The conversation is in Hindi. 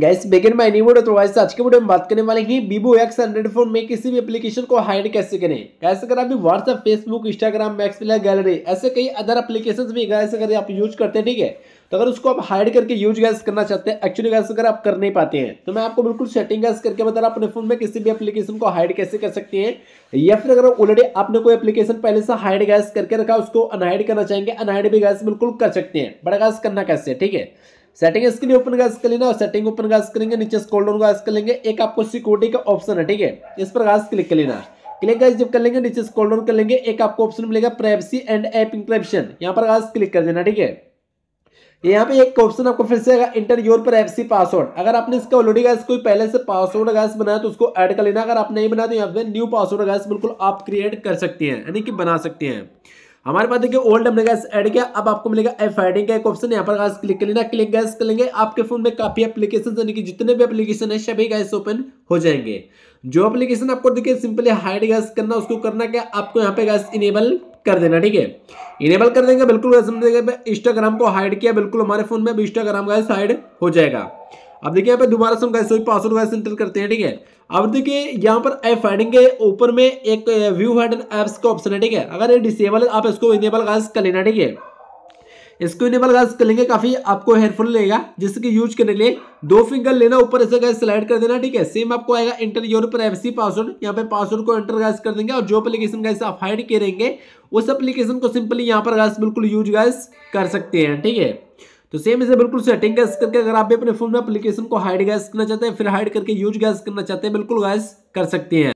गैस बेगन में एनी वर्ड तो आज के वीडियो में बात करने वाले हैं बीबो एक्स हंड्रेड फोन में किसी भी एप्लीकेशन को हाइड कैसे करें कैसे अगर आप WhatsApp Facebook Instagram max gallery ऐसे कई अदर एप्लीकेशन भी गैस अगर आप यूज करते हैं ठीक है तो अगर उसको आप हाइड करके यूज गैस करना चाहते हैं एक्चुअली गैस अगर आप कर नहीं पाते हैं तो मैं आपको बिल्कुल सेटिंग गैस करके बता रहा अपने फोन में किसी भी एप्लीकेशन को हाइड कैसे कर सकते हैं या फिर अगर ऑलरेडी आपने कोई एप्लीकेशन पहले से हाइड गैस करके रखा उसको अनहाइड करना चाहेंगे अनहाइड भी गैस बिल्कुल कर सकते हैं बड़ा गैस करना कैसे ठीक है सेटिंग स्क्रीन ओपन गैस कर लेना और सेटिंग ओपन गैस करेंगे नीचे स्कोल डाउन गैस कर लेंगे एक आपको सिक्योरिटी का ऑप्शन है ठीक है इस पर गैस क्लिक कर लेना क्लिक गैस जब कर लेंगे नीचे स्कोल डाउन कर लेंगे एक आपको ऑप्शन मिलेगा प्राइवेसी एंड ऐप इंक्रिप्शन यहाँ पर गैस क्लिक कर देना ठीक है यहाँ पे एक ऑप्शन आपको फिर से आएगा इंटर योर प्राइवेसी पासवर्ड अगर आपने इसका ऑलरेडी गैस कोई पहले से पासवर्ड गैस बनाया तो उसको ऐड कर लेना अगर आप नहीं बनाया तो यहाँ पे न्यू पासवर्ड गैस बिल्कुल आप क्रिएट कर सकती हैं यानी कि बना सकती हैं हमारे पास देखिए ओल्ड हमने गैस ऐड किया अब आपको मिलेगा एफ आईडी का एक ऑप्शन यहाँ पर गैस क्लिक कर लेना क्लिक गैस लेंगे आपके फोन में काफी एप्लीकेशन यानी कि जितने भी एप्लीकेशन है सभी गैस ओपन हो जाएंगे जो एप्लीकेशन आपको देखिए सिंपली हाइड गैस करना उसको करना क्या आपको यहाँ पे गैस इनेबल कर देना ठीक है इनेबल कर देंगे बिल्कुल इंस्टाग्राम को हाइड किया बिल्कुल हमारे फोन में इंस्टाग्राम गैस हाइड हो जाएगा अब देखिए यहाँ पे दोबारा से हम गैस पासवर्ड गैस इंटर करते हैं ठीक है अब देखिए यहाँ पर एफ हेडिंग के ऊपर में एक व्यू हेड एप्स का ऑप्शन है ठीक है अगर ये डिसेबल है आप इसको इनेबल गाइस कर लेना ठीक है इसको इनेबल गाइस कर लेंगे काफी आपको हेल्पफुल रहेगा जिसके यूज करने के लिए दो फिंगर लेना ऊपर ऐसे गैस स्लाइड कर देना ठीक है सेम आपको आएगा इंटर योर प्राइवेसी पासवर्ड यहाँ पे पासवर्ड को एंटर गैस कर देंगे और जो एप्लीकेशन गैस आप हाइड करेंगे उस एप्लीकेशन को सिंपली यहाँ पर गैस बिल्कुल यूज गैस कर सकते हैं ठीक है तो सेम इसे बिल्कुल सेटिंग गैस करके अगर आप भी अपने फोन में एप्लीकेशन को हाइड गैस करना चाहते हैं फिर हाइड करके यूज गैस करना चाहते हैं बिल्कुल गैस कर सकते हैं